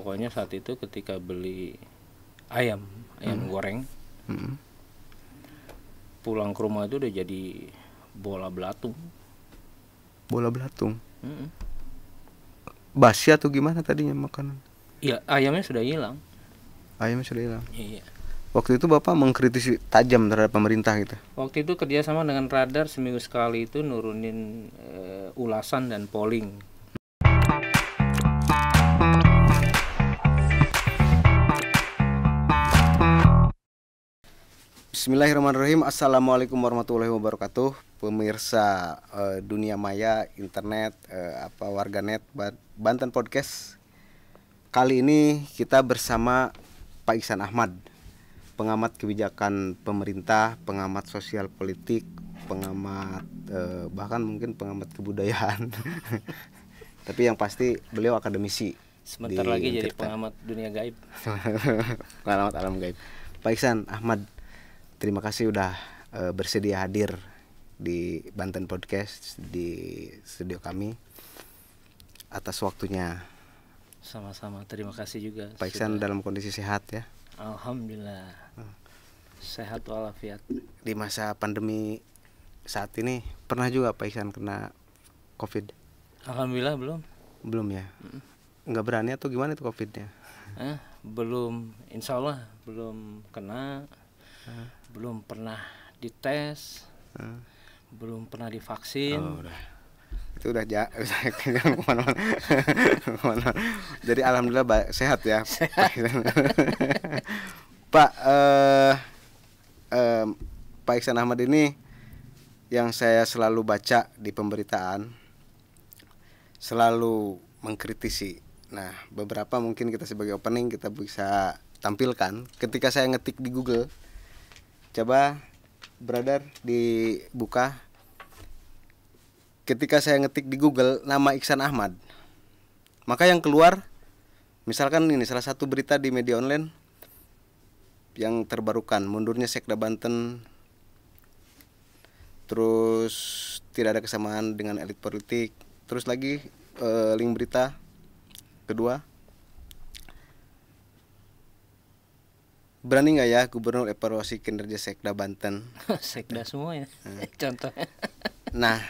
pokoknya saat itu ketika beli ayam ayam hmm. goreng hmm. pulang ke rumah itu udah jadi bola belatung bola belatung hmm. basi atau gimana tadinya makanan Iya ayamnya sudah hilang ayamnya sudah hilang iya Waktu itu Bapak mengkritisi tajam terhadap pemerintah gitu. Waktu itu kerjasama dengan Radar seminggu sekali itu nurunin e, ulasan dan polling Bismillahirrahmanirrahim Assalamualaikum warahmatullahi wabarakatuh Pemirsa uh, dunia maya, internet, uh, apa warganet, Banten Podcast Kali ini kita bersama Pak Iksan Ahmad Pengamat kebijakan pemerintah, pengamat sosial politik, pengamat uh, bahkan mungkin pengamat kebudayaan Tapi yang pasti beliau akademisi Sebentar lagi jadi pengamat dunia gaib Pengamat alam gaib Pak Iksan Ahmad terima kasih udah uh, bersedia hadir di Banten Podcast di studio kami atas waktunya. Sama-sama, terima kasih juga. Pak Iksan dalam kondisi sehat ya. Alhamdulillah. Hmm. Sehat walafiat. Di masa pandemi saat ini pernah juga Pak Iksan kena COVID? Alhamdulillah belum. Belum ya. Mm. Nggak berani atau gimana itu COVID-nya? Eh, belum, insya Allah belum kena. Hmm belum pernah dites, uh. belum pernah divaksin. Oh, udah. Itu udah Jadi alhamdulillah baik, sehat ya. Sehat. Pak eh, uh, Pak Iksan Ahmad ini yang saya selalu baca di pemberitaan selalu mengkritisi. Nah, beberapa mungkin kita sebagai opening kita bisa tampilkan. Ketika saya ngetik di Google, coba brother dibuka ketika saya ngetik di Google nama Iksan Ahmad maka yang keluar misalkan ini salah satu berita di media online yang terbarukan mundurnya Sekda Banten terus tidak ada kesamaan dengan elit politik terus lagi eh, link berita kedua Berani nggak ya gubernur evaluasi kinerja Sekda Banten? Sekda semua ya. Hmm. Contoh. Nah,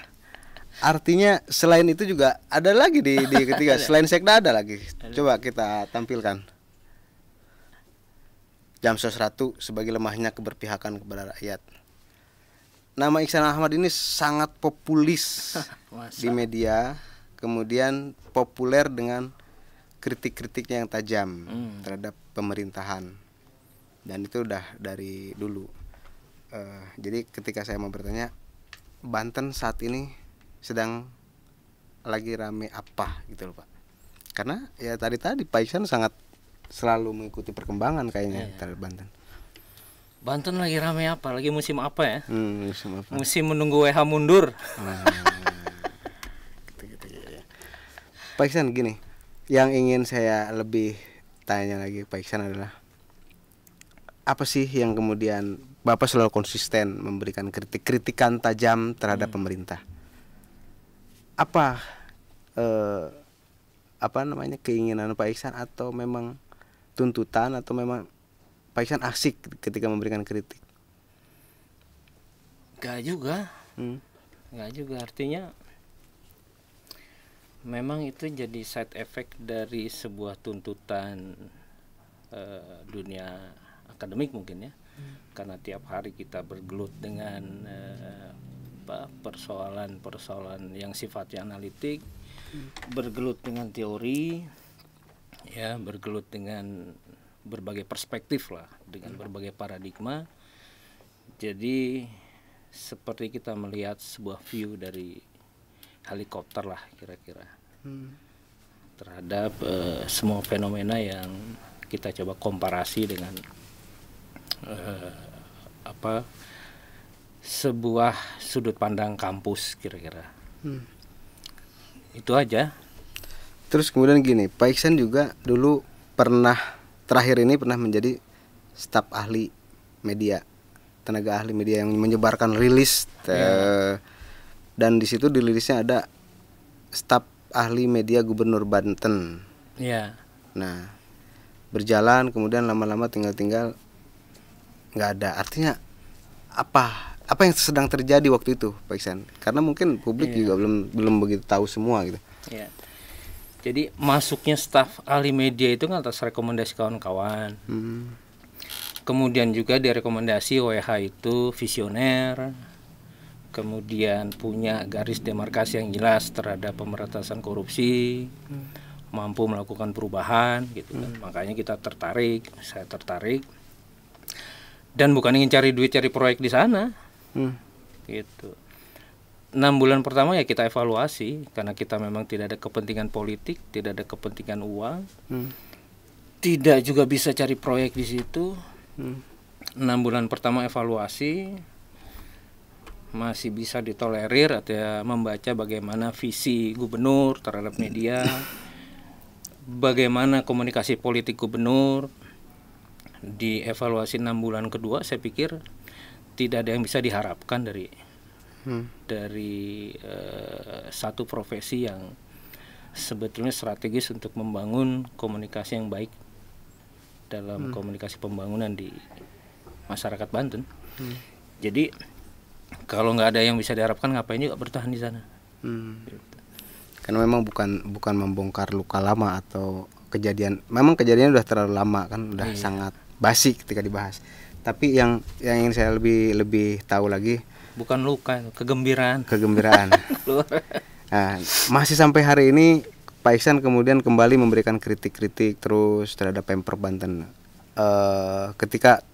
artinya selain itu juga ada lagi di di ketiga. selain Sekda ada lagi. Coba kita tampilkan. Jam Ratu sebagai lemahnya keberpihakan kepada rakyat. Nama Iksan Ahmad ini sangat populis di media, kemudian populer dengan kritik-kritiknya yang tajam hmm. terhadap pemerintahan dan itu udah dari dulu uh, jadi ketika saya mau bertanya Banten saat ini sedang lagi rame apa gitu loh pak karena ya tadi tadi Pak Iksan sangat selalu mengikuti perkembangan kayaknya yeah. terhadap Banten Banten lagi rame apa lagi musim apa ya hmm, musim apa musim menunggu WH mundur nah, gitu, gitu, gitu, ya. Pak Iksan gini yang ingin saya lebih tanya lagi Pak Iksan adalah apa sih yang kemudian Bapak selalu konsisten memberikan kritik-kritikan tajam terhadap hmm. pemerintah? Apa eh, apa namanya keinginan Pak Iksan atau memang tuntutan atau memang Pak Iksan asik ketika memberikan kritik? Gak juga. Hmm. Gak juga artinya memang itu jadi side effect dari sebuah tuntutan uh, dunia akademik mungkin ya hmm. karena tiap hari kita bergelut dengan eh, persoalan persoalan-persoalan yang sifatnya analitik hmm. bergelut dengan teori ya bergelut dengan berbagai perspektif lah dengan hmm. berbagai paradigma jadi seperti kita melihat sebuah view dari helikopter lah kira-kira hmm. terhadap uh, semua fenomena yang kita coba komparasi dengan eh, apa sebuah sudut pandang kampus kira-kira hmm. itu aja terus kemudian gini Pak Iksan juga dulu pernah terakhir ini pernah menjadi staf ahli media tenaga ahli media yang menyebarkan rilis yeah. Ya. dan di situ di rilisnya ada staf ahli media gubernur Banten. Iya. Nah, berjalan kemudian lama-lama tinggal-tinggal nggak ada artinya apa apa yang sedang terjadi waktu itu Pak Iksan karena mungkin publik yeah. juga belum belum begitu tahu semua gitu yeah. jadi masuknya staf ahli media itu kan atas rekomendasi kawan-kawan hmm. kemudian juga direkomendasi WH itu visioner kemudian punya garis demarkasi yang jelas terhadap pemberantasan korupsi mm. mampu melakukan perubahan gitu kan hmm. makanya kita tertarik saya tertarik dan bukan ingin cari duit cari proyek di sana hmm. gitu enam bulan pertama ya kita evaluasi karena kita memang tidak ada kepentingan politik tidak ada kepentingan uang hmm. tidak juga bisa cari proyek di situ hmm. enam bulan pertama evaluasi masih bisa ditolerir atau ya membaca bagaimana visi gubernur terhadap media bagaimana komunikasi politik gubernur di evaluasi enam bulan kedua saya pikir tidak ada yang bisa diharapkan dari hmm. dari uh, satu profesi yang sebetulnya strategis untuk membangun komunikasi yang baik dalam hmm. komunikasi pembangunan di masyarakat Banten. Hmm. Jadi kalau nggak ada yang bisa diharapkan ngapain juga bertahan di sana? Hmm. Gitu. Karena memang bukan bukan membongkar luka lama atau kejadian memang kejadiannya sudah terlalu lama kan sudah iya. sangat basi ketika dibahas tapi yang yang ingin saya lebih lebih tahu lagi bukan luka kegembiraan kegembiraan nah, masih sampai hari ini Pak Iksan kemudian kembali memberikan kritik-kritik terus terhadap pemper Banten uh, ketika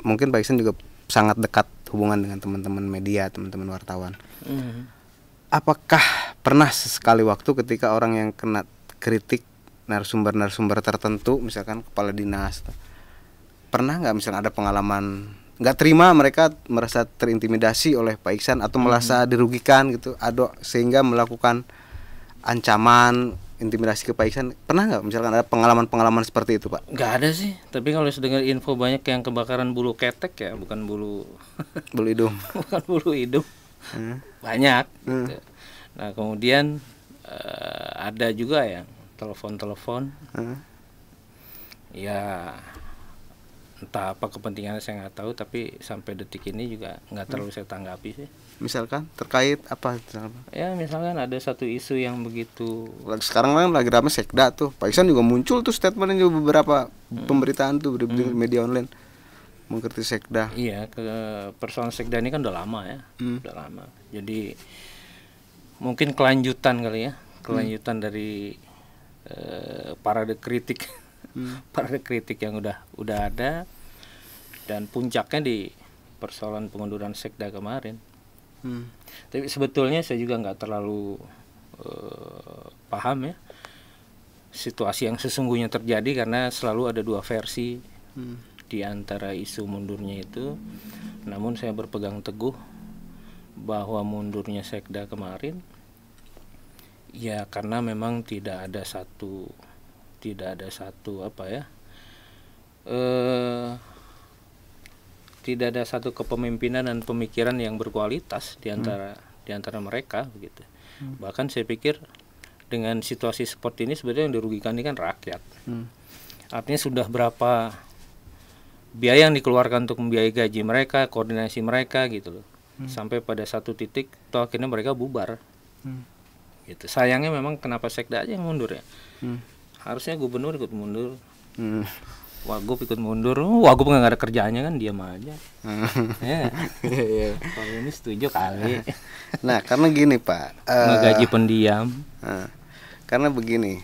mungkin Pak Iksan juga sangat dekat hubungan dengan teman-teman media teman-teman wartawan mm. apakah pernah sekali waktu ketika orang yang kena kritik narasumber-narasumber tertentu misalkan kepala dinas pernah nggak misalnya ada pengalaman nggak terima mereka merasa terintimidasi oleh Pak Iksan atau hmm. merasa dirugikan gitu adok sehingga melakukan ancaman intimidasi ke Pak Iksan pernah nggak misalkan ada pengalaman-pengalaman seperti itu Pak? Nggak ada sih tapi kalau dengar info banyak yang kebakaran bulu ketek ya bukan bulu bulu hidung bukan bulu hidung hmm. banyak gitu. hmm. Gitu. nah kemudian uh, ada juga ya telepon-telepon hmm. ya entah apa kepentingannya saya nggak tahu tapi sampai detik ini juga nggak terlalu saya tanggapi sih misalkan terkait apa ya misalkan ada satu isu yang begitu sekarang kan lagi ramai sekda tuh Pak Iksan juga muncul tuh statementnya juga beberapa hmm. pemberitaan tuh di hmm. media online mengkritik sekda iya ke persoalan sekda ini kan udah lama ya hmm. udah lama jadi mungkin kelanjutan kali ya kelanjutan hmm. dari uh, eh, para kritik hmm. para kritik yang udah udah ada dan puncaknya di persoalan pengunduran sekda kemarin. Hmm. Tapi sebetulnya saya juga nggak terlalu uh, paham ya situasi yang sesungguhnya terjadi karena selalu ada dua versi hmm. di antara isu mundurnya itu. Namun saya berpegang teguh bahwa mundurnya sekda kemarin ya karena memang tidak ada satu tidak ada satu apa ya eh tidak ada satu kepemimpinan dan pemikiran yang berkualitas di hmm. antara hmm. di antara mereka begitu. Hmm. Bahkan saya pikir dengan situasi seperti ini sebenarnya yang dirugikan ini kan rakyat. Hmm. Artinya sudah berapa biaya yang dikeluarkan untuk membiayai gaji mereka, koordinasi mereka gitu loh. Hmm. Sampai pada satu titik toh akhirnya mereka bubar. Hmm. Gitu. Sayangnya memang kenapa sekda aja yang mundur ya. Hmm harusnya gubernur ikut mundur hmm. Wagub ikut mundur, oh, Wagub nggak ada kerjaannya kan diam aja. Hmm. ya. Iya, iya. Kalau ini setuju kali. nah karena gini pak. Uh, eh, gaji pendiam. Uh, karena begini,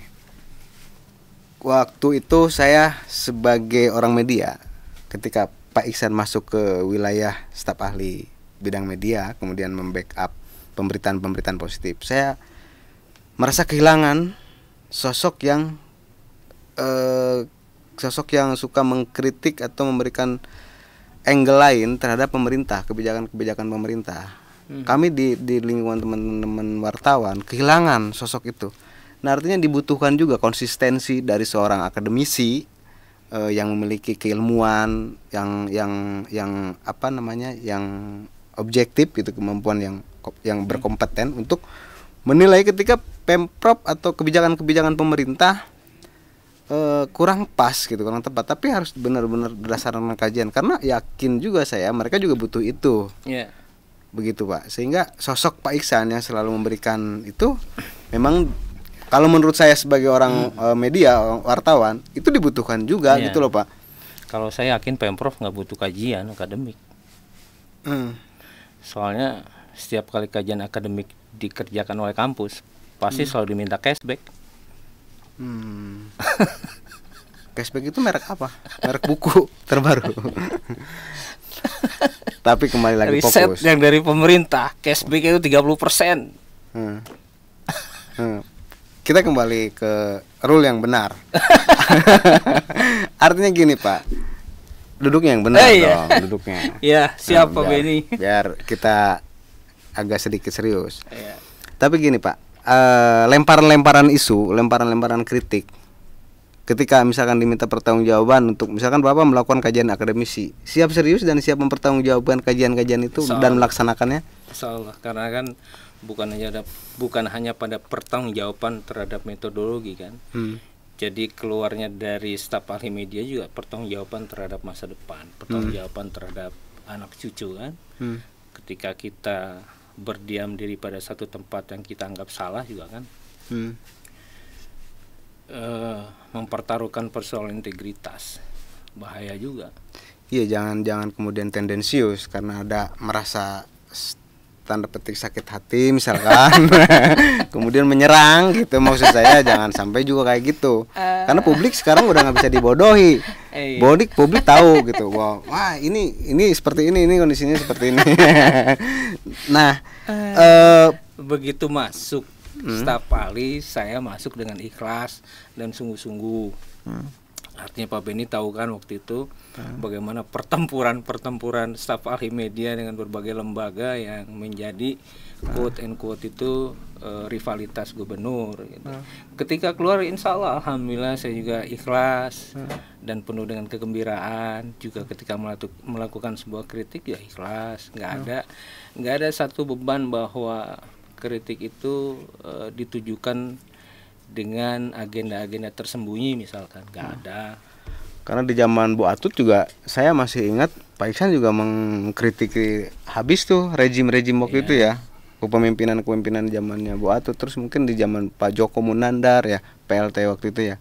waktu itu saya sebagai orang media, ketika Pak Iksan masuk ke wilayah staf ahli bidang media, kemudian membackup pemberitaan-pemberitaan positif, saya merasa kehilangan sosok yang eh, sosok yang suka mengkritik atau memberikan angle lain terhadap pemerintah kebijakan-kebijakan pemerintah hmm. kami di di lingkungan teman-teman wartawan kehilangan sosok itu nah artinya dibutuhkan juga konsistensi dari seorang akademisi eh, yang memiliki keilmuan yang yang yang apa namanya yang objektif itu kemampuan yang yang hmm. berkompeten hmm. untuk menilai ketika pemprov atau kebijakan-kebijakan pemerintah uh, kurang pas gitu kurang tepat tapi harus benar-benar berdasarkan kajian karena yakin juga saya mereka juga butuh itu yeah. begitu pak sehingga sosok Pak Iksan yang selalu memberikan itu memang kalau menurut saya sebagai orang hmm. media wartawan itu dibutuhkan juga yeah. gitu loh pak kalau saya yakin pemprov nggak butuh kajian akademik hmm. soalnya setiap kali kajian akademik dikerjakan oleh kampus pasti hmm. selalu diminta cashback Hmm. Cashback itu merek apa? Merek buku terbaru. Tapi kembali lagi Riset fokus. yang dari pemerintah, cashback itu 30%. Hmm. Hmm. Kita kembali ke rule yang benar. Artinya gini, Pak. Duduknya yang benar eh, iya. dong, duduknya. Iya, siapa Benny? Biar kita agak sedikit serius. Iya. Tapi gini, Pak Eh, lemparan-lemparan isu, lemparan-lemparan kritik. Ketika misalkan diminta pertanggungjawaban untuk misalkan Bapak melakukan kajian akademisi, siap serius dan siap mempertanggungjawabkan kajian-kajian itu Soal, dan melaksanakannya? Insyaallah, karena kan bukan hanya ada, bukan hanya pada pertanggungjawaban terhadap metodologi kan. Hmm. Jadi keluarnya dari staf ahli media juga pertanggungjawaban terhadap masa depan, pertanggungjawaban hmm. terhadap anak cucu kan. Hmm. Ketika kita berdiam diri pada satu tempat yang kita anggap salah juga kan hmm. e, mempertaruhkan persoalan integritas bahaya juga iya jangan jangan kemudian tendensius karena ada merasa tanda petik sakit hati misalkan kemudian menyerang gitu maksud saya jangan sampai juga kayak gitu eh. karena publik sekarang udah nggak bisa dibodohi eh, iya. bodik publik tahu gitu wah wow, wah ini ini seperti ini ini kondisinya seperti ini nah uh, begitu masuk hmm. staf saya masuk dengan ikhlas dan sungguh-sungguh hmm. Artinya Pak Beni tahu kan waktu itu hmm. bagaimana pertempuran-pertempuran staf ahli media dengan berbagai lembaga yang menjadi hmm. quote and quote itu uh, rivalitas gubernur. Gitu. Hmm. Ketika keluar Insya Allah Alhamdulillah saya juga ikhlas hmm. dan penuh dengan kegembiraan. Juga ketika melakukan sebuah kritik ya ikhlas, nggak hmm. ada nggak ada satu beban bahwa kritik itu uh, ditujukan dengan agenda-agenda tersembunyi misalkan nggak hmm. ada karena di zaman Bu Atut juga saya masih ingat Pak Iksan juga mengkritik habis tuh rejim-rejim waktu yeah. itu iya. ya kepemimpinan-kepemimpinan zamannya Bu Atut terus mungkin di zaman Pak Joko Munandar ya PLT waktu itu ya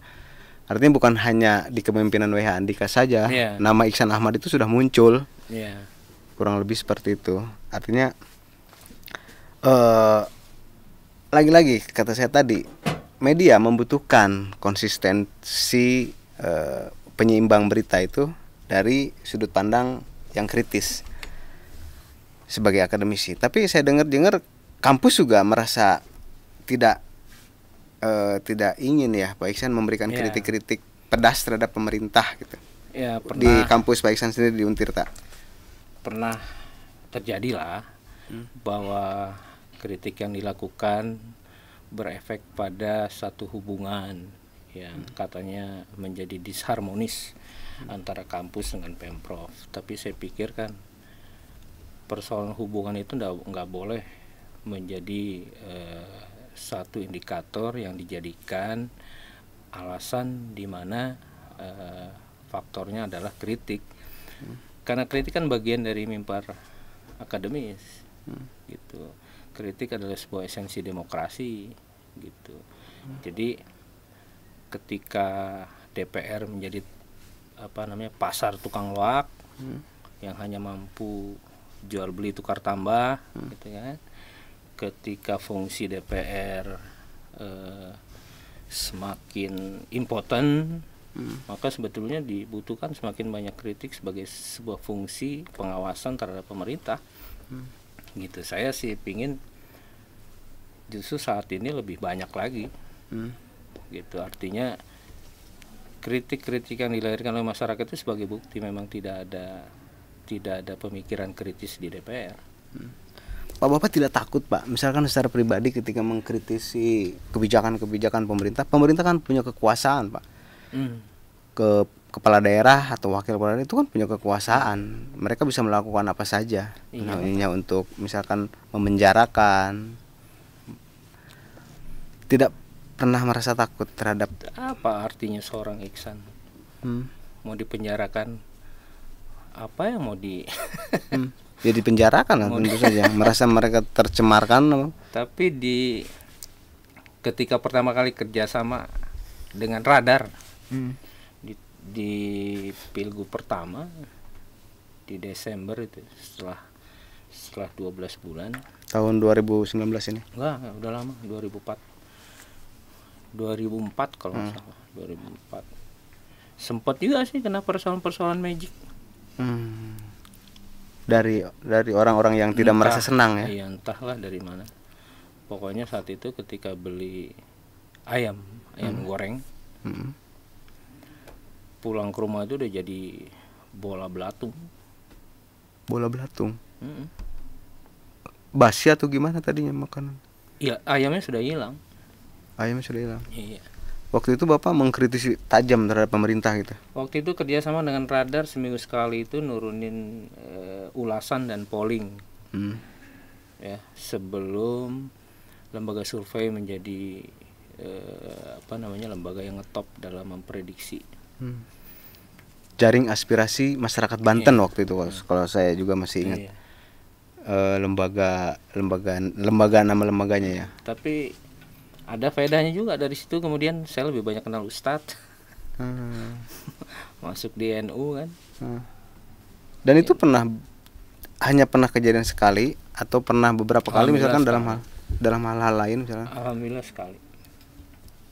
artinya bukan hanya di kepemimpinan WH Andika saja yeah. nama Iksan Ahmad itu sudah muncul yeah. kurang lebih seperti itu artinya eh, lagi-lagi kata saya tadi media membutuhkan konsistensi uh, penyeimbang berita itu dari sudut pandang yang kritis sebagai akademisi. Tapi saya dengar-dengar kampus juga merasa tidak uh, tidak ingin ya Pak Iksan memberikan iya. kritik-kritik yeah. pedas terhadap pemerintah gitu. Iya, pernah, di kampus Pak Iksan sendiri di Untirta. Pernah terjadilah hmm. bahwa kritik yang dilakukan berefek pada satu hubungan yang hmm. katanya menjadi disharmonis hmm. antara kampus dengan pemprov. Tapi saya pikir kan persoalan hubungan itu nggak boleh menjadi eh, satu indikator yang dijadikan alasan di mana eh, faktornya adalah kritik. Hmm. Karena kritik kan bagian dari mimpar akademis hmm. gitu kritik adalah sebuah esensi demokrasi gitu. Hmm. Jadi ketika DPR menjadi apa namanya pasar tukang loak hmm. yang hanya mampu jual beli tukar tambah hmm. gitu kan. Ketika fungsi DPR eh, semakin important hmm. maka sebetulnya dibutuhkan semakin banyak kritik sebagai sebuah fungsi pengawasan terhadap pemerintah hmm. gitu saya sih pingin justru saat ini lebih banyak lagi hmm. gitu artinya kritik-kritik yang dilahirkan oleh masyarakat itu sebagai bukti memang tidak ada tidak ada pemikiran kritis di DPR hmm. Pak Bapak tidak takut Pak misalkan secara pribadi ketika mengkritisi kebijakan-kebijakan pemerintah pemerintah kan punya kekuasaan Pak hmm. ke kepala daerah atau wakil kepala daerah itu kan punya kekuasaan mereka bisa melakukan apa saja iya. untuk misalkan memenjarakan tidak pernah merasa takut terhadap apa artinya seorang Iksan hmm. mau dipenjarakan apa yang mau di hmm. ya dipenjarakan lah tentu saja merasa mereka tercemarkan tapi di ketika pertama kali kerjasama dengan radar hmm. di, di pilgu pertama di Desember itu setelah setelah 12 bulan tahun 2019 ini enggak udah lama 2014 2004 kalau nggak hmm. salah 2004 sempat juga sih kena persoalan-persoalan magic hmm. dari dari orang-orang yang tidak merasa senang ya iya entahlah dari mana pokoknya saat itu ketika beli ayam ayam hmm. goreng hmm. pulang ke rumah itu udah jadi bola belatung bola belatung hmm. basi atau gimana tadinya makanan Iya ayamnya sudah hilang ayam sudah hilang iya Waktu itu Bapak mengkritisi tajam terhadap pemerintah gitu. Waktu itu kerjasama dengan radar seminggu sekali itu nurunin e, ulasan dan polling. Hmm. Ya, sebelum lembaga survei menjadi e, apa namanya lembaga yang ngetop dalam memprediksi. Hmm. Jaring aspirasi masyarakat Banten iya. waktu itu kalau, iya. kalau saya juga masih ingat. Iya. E, lembaga lembaga lembaga nama lembaganya ya. Tapi ada faedahnya juga dari situ kemudian saya lebih banyak kenal Ustadz hmm. masuk di NU kan hmm. dan ya. itu pernah hanya pernah kejadian sekali atau pernah beberapa kali misalkan sekali. dalam hal dalam hal-hal lain misalnya. alhamdulillah sekali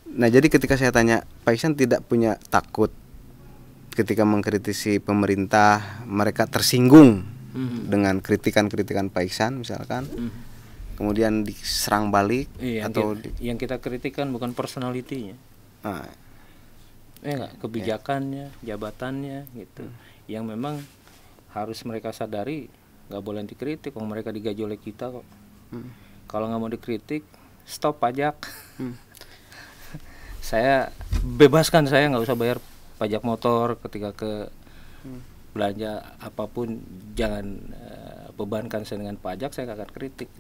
nah jadi ketika saya tanya Pak Ihsan tidak punya takut ketika mengkritisi pemerintah mereka tersinggung -hmm. dengan kritikan-kritikan Pak Ihsan misalkan -hmm kemudian diserang balik iya, atau yang kita, di... yang kita kritikan bukan personalitinya ah. Iya ya kebijakannya jabatannya gitu hmm. yang memang harus mereka sadari nggak boleh dikritik kalau mereka digaji oleh kita kok hmm. kalau nggak mau dikritik stop pajak hmm. saya bebaskan saya nggak usah bayar pajak motor ketika ke hmm. belanja apapun jangan uh, bebankan saya dengan pajak saya akan kritik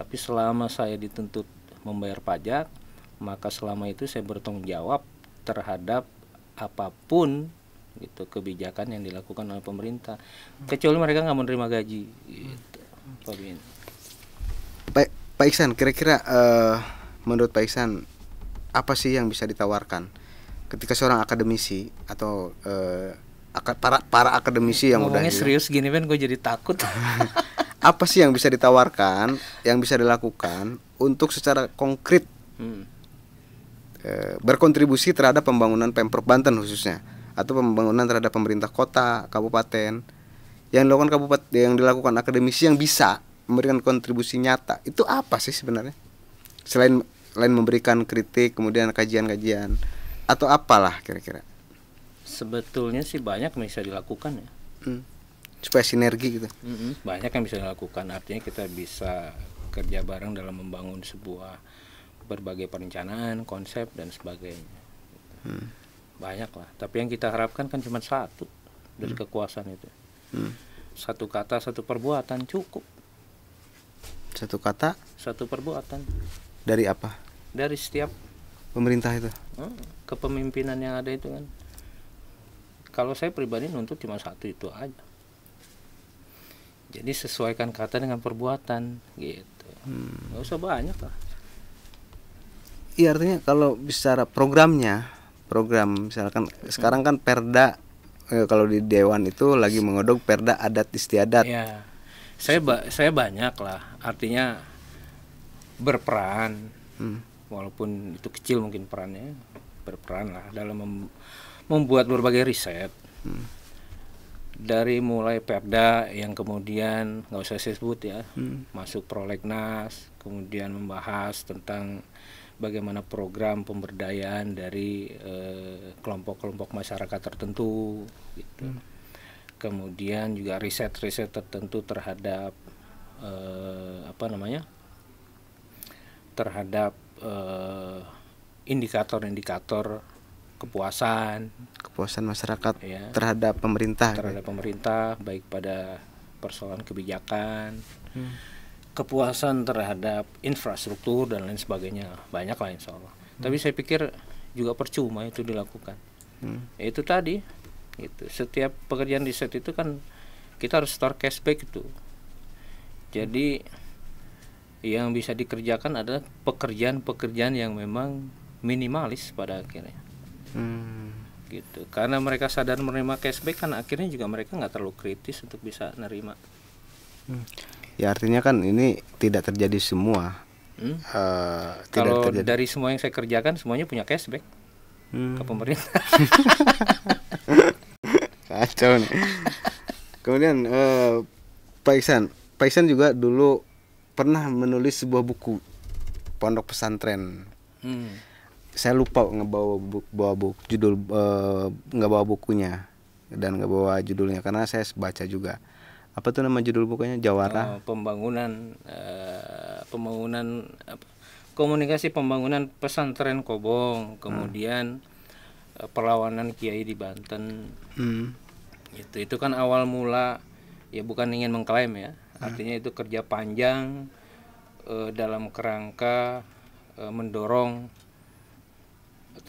tapi selama saya dituntut membayar pajak, maka selama itu saya bertanggung jawab terhadap apapun gitu kebijakan yang dilakukan oleh pemerintah. Kecuali mereka nggak menerima gaji. Gitu. Pak Bin. Pak Iksan, kira-kira uh, menurut Pak Iksan apa sih yang bisa ditawarkan ketika seorang akademisi atau uh, para para akademisi yang Ngomongnya udah serius gini kan gue jadi takut apa sih yang bisa ditawarkan yang bisa dilakukan untuk secara konkret hmm. e, berkontribusi terhadap pembangunan pemprov Banten khususnya atau pembangunan terhadap pemerintah kota kabupaten yang dilakukan kabupaten yang dilakukan akademisi yang bisa memberikan kontribusi nyata itu apa sih sebenarnya selain lain memberikan kritik kemudian kajian-kajian atau apalah kira-kira sebetulnya sih banyak yang bisa dilakukan ya hmm supaya sinergi gitu mm-hmm. banyak yang bisa dilakukan artinya kita bisa kerja bareng dalam membangun sebuah berbagai perencanaan konsep dan sebagainya hmm. banyak lah tapi yang kita harapkan kan cuma satu dari hmm. kekuasaan itu hmm. satu kata satu perbuatan cukup satu kata satu perbuatan dari apa dari setiap pemerintah itu hmm, kepemimpinan yang ada itu kan kalau saya pribadi nuntut cuma satu itu aja jadi sesuaikan kata dengan perbuatan gitu hmm. gak usah banyak lah iya artinya kalau bicara programnya program misalkan hmm. sekarang kan perda eh, kalau di dewan itu lagi mengodok perda adat istiadat ya. saya ba saya banyak lah artinya berperan hmm. walaupun itu kecil mungkin perannya berperan lah dalam mem membuat berbagai riset hmm dari mulai Perda yang kemudian nggak usah saya sebut ya hmm. masuk prolegnas kemudian membahas tentang bagaimana program pemberdayaan dari eh, kelompok-kelompok eh, masyarakat tertentu gitu. hmm. kemudian juga riset-riset tertentu terhadap eh, apa namanya terhadap eh, indikator-indikator kepuasan kepuasan masyarakat ya, terhadap pemerintah gitu. terhadap gitu. pemerintah baik pada persoalan kebijakan hmm. kepuasan terhadap infrastruktur dan lain sebagainya banyak lah insya Allah hmm. tapi saya pikir juga percuma itu dilakukan hmm. Ya, itu tadi itu setiap pekerjaan di set itu kan kita harus store cashback itu jadi yang bisa dikerjakan adalah pekerjaan-pekerjaan yang memang minimalis pada akhirnya hmm. gitu karena mereka sadar menerima cashback kan akhirnya juga mereka nggak terlalu kritis untuk bisa nerima hmm. ya artinya kan ini tidak terjadi semua hmm? uh, kalau dari semua yang saya kerjakan semuanya punya cashback hmm. ke pemerintah kacau nih kemudian uh, Pak Iksan Pak Iksan juga dulu pernah menulis sebuah buku pondok pesantren hmm saya lupa ngebawa buku, bawa buku judul uh, eh, nggak bawa bukunya dan nggak bawa judulnya karena saya baca juga apa tuh nama judul bukunya Jawara oh, pembangunan uh, pembangunan apa, komunikasi pembangunan pesantren Kobong hmm. kemudian hmm. perlawanan Kiai di Banten hmm. itu itu kan awal mula ya bukan ingin mengklaim ya hmm. artinya itu kerja panjang uh, dalam kerangka uh, mendorong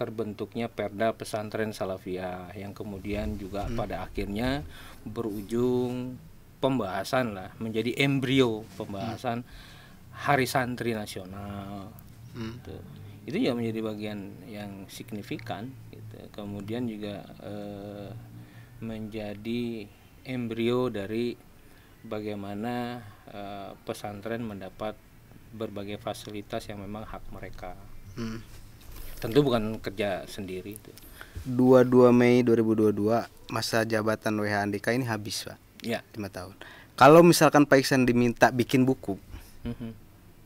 terbentuknya Perda Pesantren Salafiyah yang kemudian juga hmm. pada akhirnya berujung pembahasan lah menjadi embrio pembahasan hmm. Hari Santri Nasional. Hmm. Gitu. Itu juga ya menjadi bagian yang signifikan gitu. Kemudian juga eh, menjadi embrio dari bagaimana eh, pesantren mendapat berbagai fasilitas yang memang hak mereka. Hmm. Tentu bukan kerja sendiri itu. 22 Mei 2022 masa jabatan WH Andika ini habis, Pak. ya. 5 tahun. Kalau misalkan Pak Iksan diminta bikin buku, mm-hmm.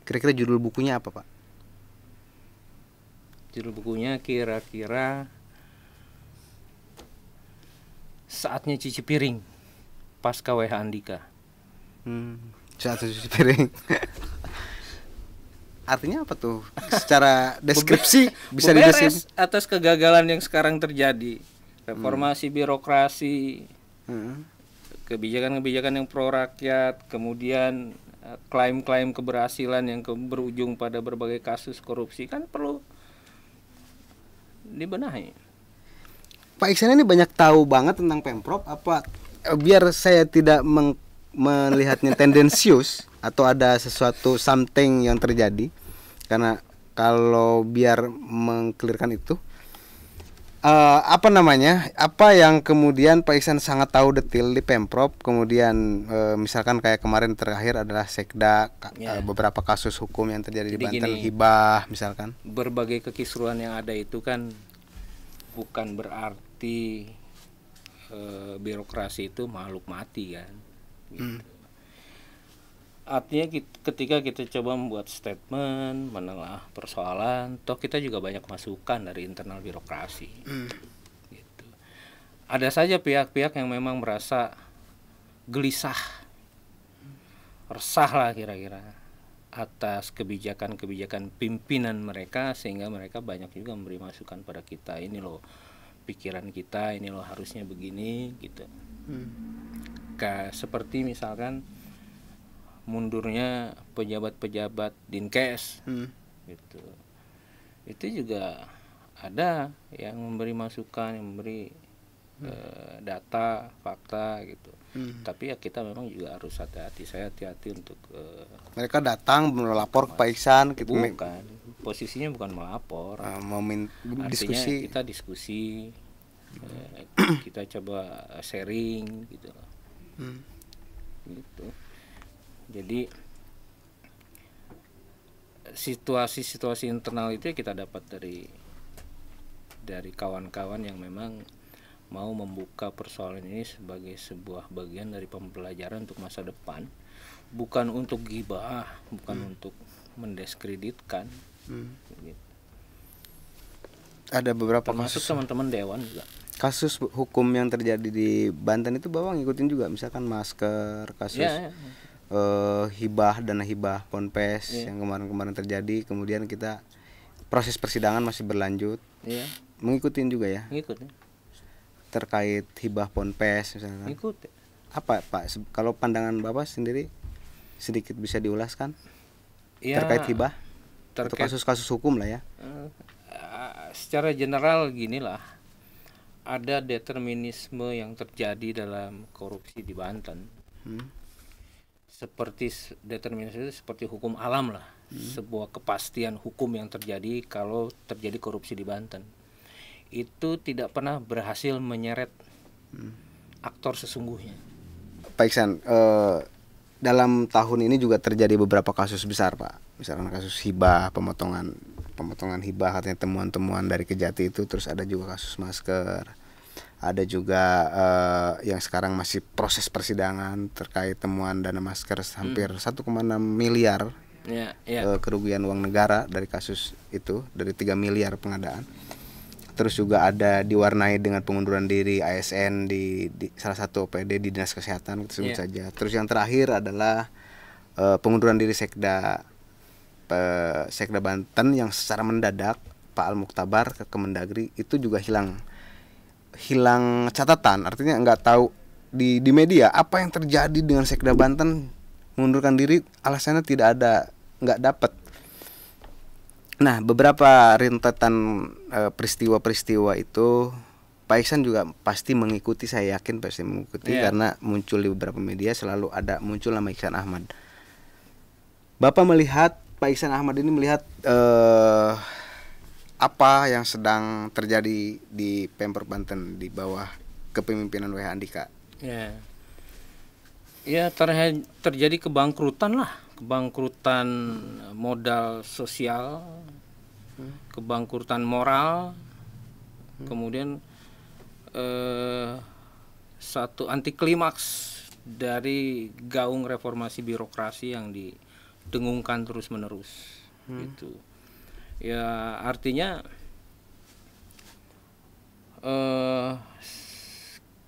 kira-kira mm -hmm. judul bukunya apa, Pak? Judul bukunya kira-kira saatnya cuci piring pasca WH Andika. Hmm, saat cuci piring. artinya apa tuh secara deskripsi bisa dideskripsi atas kegagalan yang sekarang terjadi reformasi hmm. birokrasi kebijakan hmm. kebijakan-kebijakan yang pro rakyat kemudian eh, klaim-klaim keberhasilan yang ke berujung pada berbagai kasus korupsi kan perlu dibenahi Pak Iksan ini banyak tahu banget tentang pemprov apa eh, biar saya tidak melihatnya tendensius atau ada sesuatu something yang terjadi karena kalau biar mengklirkan itu uh, apa namanya apa yang kemudian Pak Iksan sangat tahu detail di pemprov kemudian uh, misalkan kayak kemarin terakhir adalah sekda yeah. Ya. uh, beberapa kasus hukum yang terjadi Jadi di Banten gini, hibah misalkan berbagai kekisruan yang ada itu kan bukan berarti uh, birokrasi itu makhluk mati kan gitu. hmm artinya ketika kita coba membuat statement menengah persoalan toh kita juga banyak masukan dari internal birokrasi hmm. gitu. ada saja pihak-pihak yang memang merasa gelisah resah lah kira-kira atas kebijakan-kebijakan pimpinan mereka sehingga mereka banyak juga memberi masukan pada kita ini loh pikiran kita ini loh harusnya begini gitu hmm. seperti misalkan mundurnya pejabat-pejabat dinkes hmm. gitu itu juga ada yang memberi masukan yang memberi hmm. uh, data fakta gitu hmm. tapi ya kita memang juga harus hati-hati saya hati-hati untuk uh, mereka datang melapor ke Pak gitu bukan posisinya bukan melapor uh, ah, memin Artinya diskusi kita diskusi uh, kita coba sharing gitu hmm. gitu jadi situasi-situasi internal itu ya kita dapat dari dari kawan-kawan yang memang mau membuka persoalan ini sebagai sebuah bagian dari pembelajaran untuk masa depan bukan untuk gibah bukan hmm. untuk mendiskreditkan hmm. gitu. ada beberapa masuk teman-teman dewan juga kasus hukum yang terjadi di Banten itu bawa ngikutin juga misalkan masker kasus ya, ya uh, hibah dana hibah ponpes yeah. yang kemarin-kemarin terjadi kemudian kita proses persidangan masih berlanjut yeah. mengikutin juga ya Ngikutin. Ya. terkait hibah ponpes misalnya ya. apa pak kalau pandangan bapak sendiri sedikit bisa diulaskan yeah. terkait hibah terkait, atau kasus-kasus hukum lah ya uh, secara general ginilah ada determinisme yang terjadi dalam korupsi di Banten hmm seperti determinasi itu seperti hukum alam lah hmm. sebuah kepastian hukum yang terjadi kalau terjadi korupsi di Banten itu tidak pernah berhasil menyeret hmm. aktor sesungguhnya Pak Iksan eh, dalam tahun ini juga terjadi beberapa kasus besar Pak misalnya kasus hibah pemotongan pemotongan hibah katanya temuan-temuan dari Kejati itu terus ada juga kasus masker ada juga uh, yang sekarang masih proses persidangan terkait temuan dana masker hampir hmm. 1,6 miliar yeah, ya, ya. yeah. Uh, kerugian uang negara dari kasus itu dari 3 miliar pengadaan terus juga ada diwarnai dengan pengunduran diri ASN di, di salah satu OPD di dinas kesehatan tersebut yeah. saja terus yang terakhir adalah uh, pengunduran diri sekda uh, sekda Banten yang secara mendadak Pak Al Muktabar ke Kemendagri itu juga hilang hilang catatan artinya nggak tahu di di media apa yang terjadi dengan Sekda Banten mengundurkan diri alasannya tidak ada nggak dapat nah beberapa rentetan eh, peristiwa-peristiwa itu Pak Iksan juga pasti mengikuti saya yakin pasti mengikuti yeah. karena muncul di beberapa media selalu ada muncul nama Iksan Ahmad. Bapak melihat Pak Iksan Ahmad ini melihat uh, apa yang sedang terjadi di Pemprov Banten di bawah kepemimpinan WH Andika? Ya, ya ter terjadi kebangkrutan lah, kebangkrutan modal sosial, kebangkrutan moral, kemudian eh, satu anti klimaks dari gaung reformasi birokrasi yang didengungkan terus menerus hmm. itu ya artinya eh,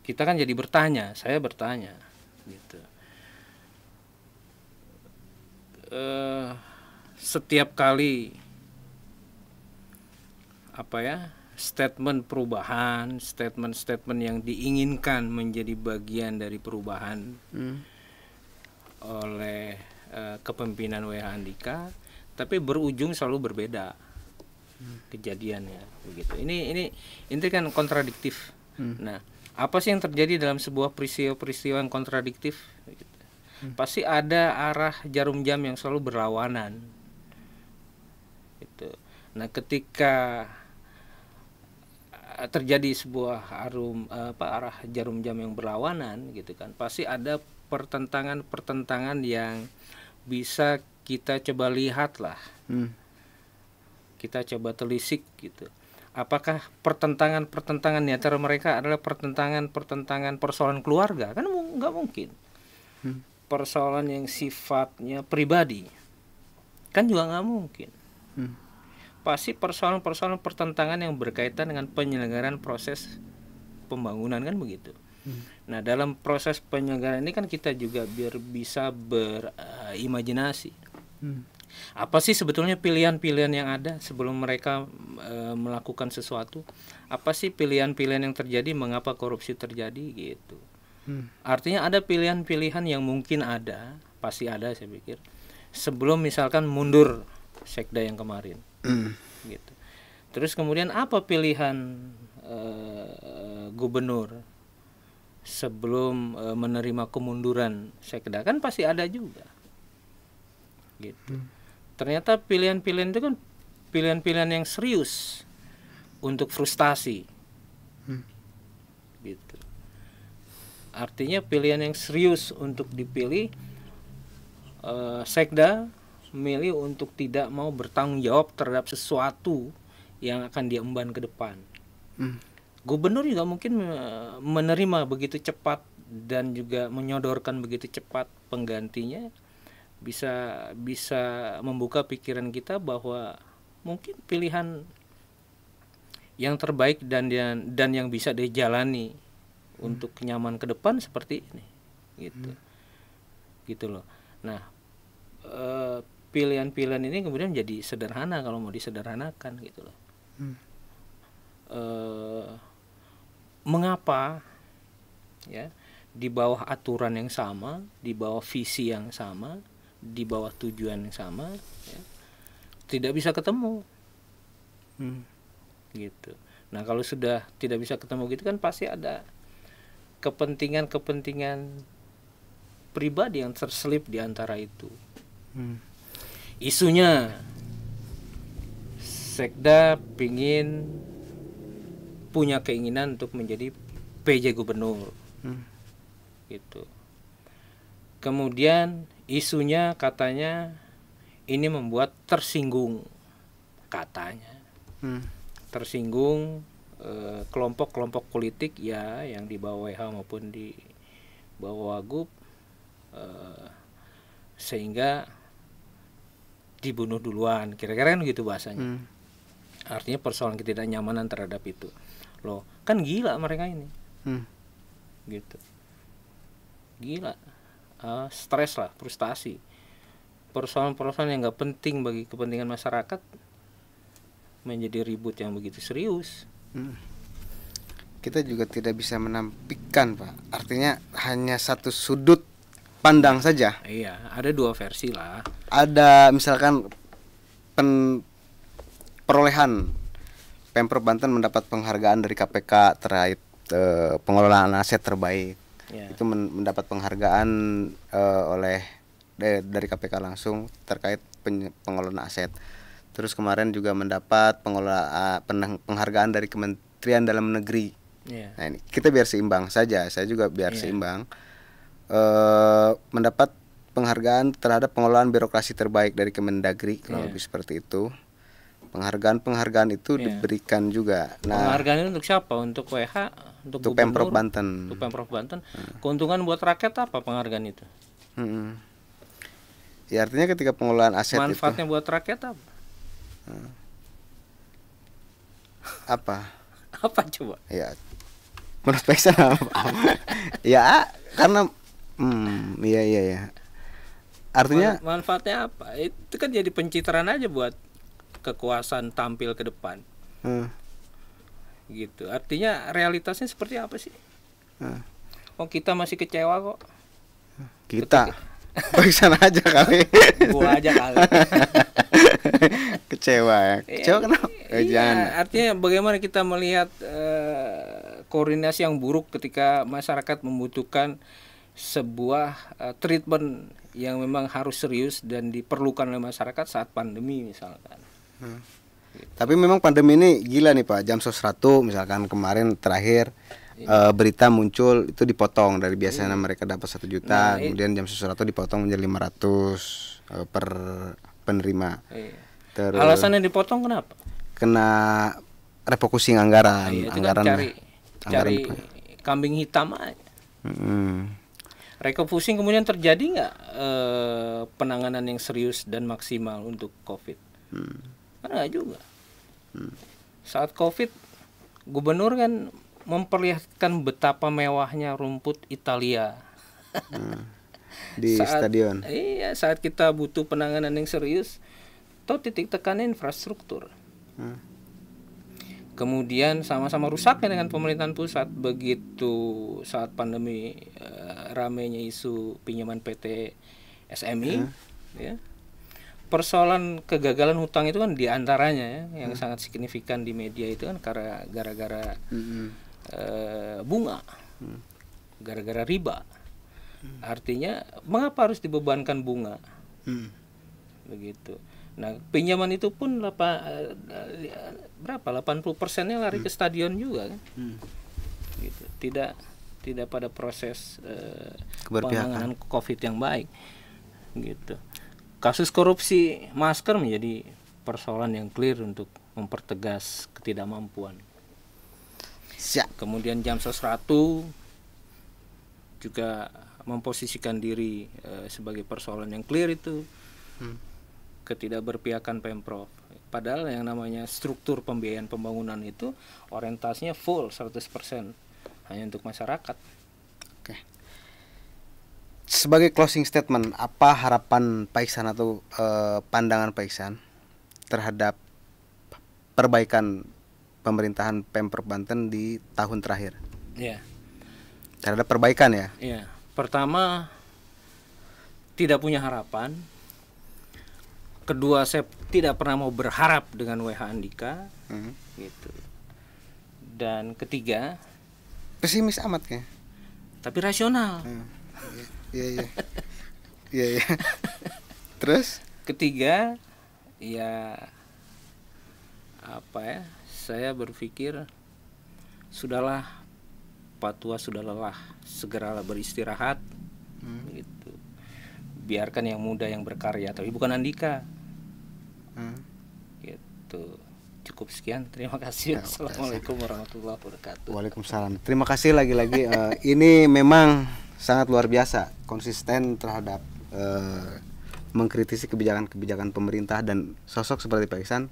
kita kan jadi bertanya saya bertanya gitu eh, setiap kali apa ya statement perubahan statement-statement yang diinginkan menjadi bagian dari perubahan hmm. oleh uh, kepemimpinan WH Andika tapi berujung selalu berbeda kejadiannya begitu ini ini ini kan kontradiktif hmm. nah apa sih yang terjadi dalam sebuah peristiwa-peristiwa yang kontradiktif gitu. hmm. pasti ada arah jarum jam yang selalu berlawanan Itu. nah ketika eh, terjadi sebuah arum eh, apa arah jarum jam yang berlawanan gitu kan pasti ada pertentangan-pertentangan yang bisa kita coba lihatlah hmm. kita coba telisik gitu apakah pertentangan-pertentangan di antara mereka adalah pertentangan-pertentangan persoalan keluarga kan nggak mungkin hmm. persoalan yang sifatnya pribadi kan juga nggak mungkin hmm. pasti persoalan-persoalan pertentangan yang berkaitan dengan penyelenggaraan proses pembangunan kan begitu hmm. nah dalam proses penyelenggaraan ini kan kita juga biar bisa berimajinasi uh, Hmm. Apa sih sebetulnya pilihan-pilihan yang ada sebelum mereka e, melakukan sesuatu? Apa sih pilihan-pilihan yang terjadi? Mengapa korupsi terjadi? Gitu. Hmm. Artinya ada pilihan-pilihan yang mungkin ada, pasti ada saya pikir. Sebelum misalkan mundur sekda yang kemarin, hmm. gitu. Terus kemudian apa pilihan e, gubernur sebelum e, menerima kemunduran sekda? Kan pasti ada juga gitu. Hmm. Ternyata pilihan-pilihan itu kan pilihan-pilihan yang serius untuk frustasi. Hmm. Gitu. Artinya pilihan yang serius untuk dipilih eh, sekda memilih untuk tidak mau bertanggung jawab terhadap sesuatu yang akan diemban ke depan. Hmm. Gubernur juga mungkin eh, menerima begitu cepat dan juga menyodorkan begitu cepat penggantinya bisa bisa membuka pikiran kita bahwa mungkin pilihan yang terbaik dan dan, dan yang bisa dijalani hmm. untuk nyaman ke depan seperti ini gitu hmm. gitu loh nah eh, pilihan-pilihan ini kemudian jadi sederhana kalau mau disederhanakan gitu loh hmm. e, mengapa ya di bawah aturan yang sama di bawah visi yang sama di bawah tujuan yang sama ya, tidak bisa ketemu hmm. gitu nah kalau sudah tidak bisa ketemu gitu kan pasti ada kepentingan-kepentingan pribadi yang terselip di antara itu hmm. isunya sekda pingin punya keinginan untuk menjadi PJ gubernur hmm. gitu kemudian Isunya katanya ini membuat tersinggung katanya. Hmm. Tersinggung eh, kelompok-kelompok politik ya yang di bawah WHO maupun di bawah Wagub eh, sehingga dibunuh duluan. Kira-kira kan gitu bahasanya. Hmm. Artinya persoalan ketidaknyamanan terhadap itu. Loh, kan gila mereka ini. Hmm. Gitu. Gila uh, stres lah frustasi persoalan-persoalan yang nggak penting bagi kepentingan masyarakat menjadi ribut yang begitu serius hmm. kita juga tidak bisa menampikan, pak artinya hanya satu sudut pandang saja iya ada dua versi lah ada misalkan pen perolehan Pemprov Banten mendapat penghargaan dari KPK terkait e, pengelolaan aset terbaik yeah. itu mendapat penghargaan uh, oleh dari KPK langsung terkait pengelolaan aset. Terus kemarin juga mendapat pengelola ah, penghargaan dari Kementerian Dalam Negeri. Yeah. Nah ini kita biar seimbang saja. Saya juga biar yeah. seimbang e, mendapat penghargaan terhadap pengelolaan birokrasi terbaik dari Kemendagri yeah. kalau lebih seperti itu. Penghargaan penghargaan itu yeah. diberikan juga. Nah, penghargaan untuk siapa? Untuk WH untuk, untuk gubernur, Pemprov Banten. Untuk Pemprov Banten. Hmm. Keuntungan buat rakyat apa penghargaan itu? Hmm. Ya artinya ketika pengelolaan aset Manfaatnya itu, buat rakyat apa? Hmm. Apa? apa coba? Ya menurut apa? ya karena hmm iya iya ya. Artinya Man, manfaatnya apa? Itu kan jadi pencitraan aja buat kekuasaan tampil ke depan. Hmm gitu artinya realitasnya seperti apa sih hmm. oh kita masih kecewa kok kita Ketika... Oh, sana aja kali gua aja kali kecewa ya iya, kecewa kenapa iya, eh, artinya bagaimana kita melihat uh, koordinasi yang buruk ketika masyarakat membutuhkan sebuah uh, treatment yang memang harus serius dan diperlukan oleh masyarakat saat pandemi misalkan. Hmm. Tapi memang pandemi ini gila nih Pak. Jam sos misalkan kemarin terakhir e, berita muncul itu dipotong dari biasanya hmm. mereka dapat satu juta nah, iya. kemudian jam sesuatu dipotong menjadi 500 e, eh, per penerima iya. Terus, alasannya dipotong kenapa kena refocusing anggaran nah, iya, kan anggaran cari, anggaran cari kambing hitam aja hmm. pusing kemudian terjadi nggak e, penanganan yang serius dan maksimal untuk COVID? Hmm kan juga hmm. saat covid gubernur kan memperlihatkan betapa mewahnya rumput Italia hmm. di saat, stadion iya saat kita butuh penanganan yang serius atau titik tekan infrastruktur hmm. kemudian sama-sama rusaknya dengan pemerintahan pusat begitu saat pandemi eh, ramainya ramenya isu pinjaman PT SMI hmm. ya persoalan kegagalan hutang itu kan diantaranya ya yang hmm. sangat signifikan di media itu kan karena gara-gara hmm. e, bunga hmm. gara-gara riba hmm. artinya mengapa harus dibebankan bunga hmm. begitu nah pinjaman itu pun lapa, eh, berapa 80 persennya lari hmm. ke stadion juga kan hmm. gitu tidak tidak pada proses e, penanganan covid yang baik gitu Kasus korupsi masker menjadi persoalan yang clear untuk mempertegas ketidakmampuan. Siap. Kemudian jam ratu juga memposisikan diri e, sebagai persoalan yang clear itu hmm. ketidakberpihakan pemprov. Padahal yang namanya struktur pembiayaan pembangunan itu orientasinya full 100% hanya untuk masyarakat. Oke. Okay sebagai closing statement apa harapan Pak Iksan atau eh, pandangan Pak Iksan terhadap perbaikan pemerintahan Pemprov Banten di tahun terakhir? Iya. Terhadap perbaikan ya? Iya. Pertama tidak punya harapan. Kedua saya tidak pernah mau berharap dengan WH Andika. hmm. Gitu. Dan ketiga pesimis amat ya. Tapi rasional. Hmm. Gitu iya iya iya iya terus ketiga ya apa ya saya berpikir sudahlah Pak Tua sudah lelah segeralah beristirahat hmm. gitu biarkan yang muda yang berkarya tapi bukan Andika hmm. gitu cukup sekian terima kasih ya, assalamualaikum warahmatullahi wabarakatuh waalaikumsalam terima kasih lagi-lagi uh, ini memang sangat luar biasa konsisten terhadap eh, mengkritisi kebijakan-kebijakan pemerintah dan sosok seperti Pak Iksan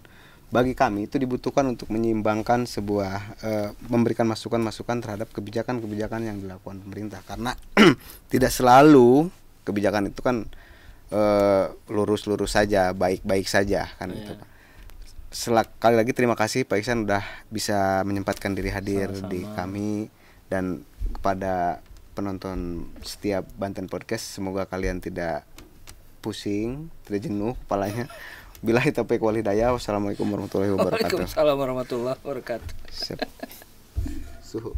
bagi kami itu dibutuhkan untuk menyeimbangkan sebuah e, memberikan masukan-masukan terhadap kebijakan-kebijakan yang dilakukan pemerintah karena tidak selalu kebijakan itu kan eh, lurus-lurus e, saja baik-baik saja kan yeah. itu Pak. Sekali lagi terima kasih Pak Iksan sudah bisa menyempatkan diri hadir Sama-sama. di kami dan kepada penonton setiap Banten Podcast semoga kalian tidak pusing tidak jenuh kepalanya bila taufiq wal ya. wassalamualaikum warahmatullahi wabarakatuh Waalaikumsalam warahmatullahi wabarakatuh Siap. suhu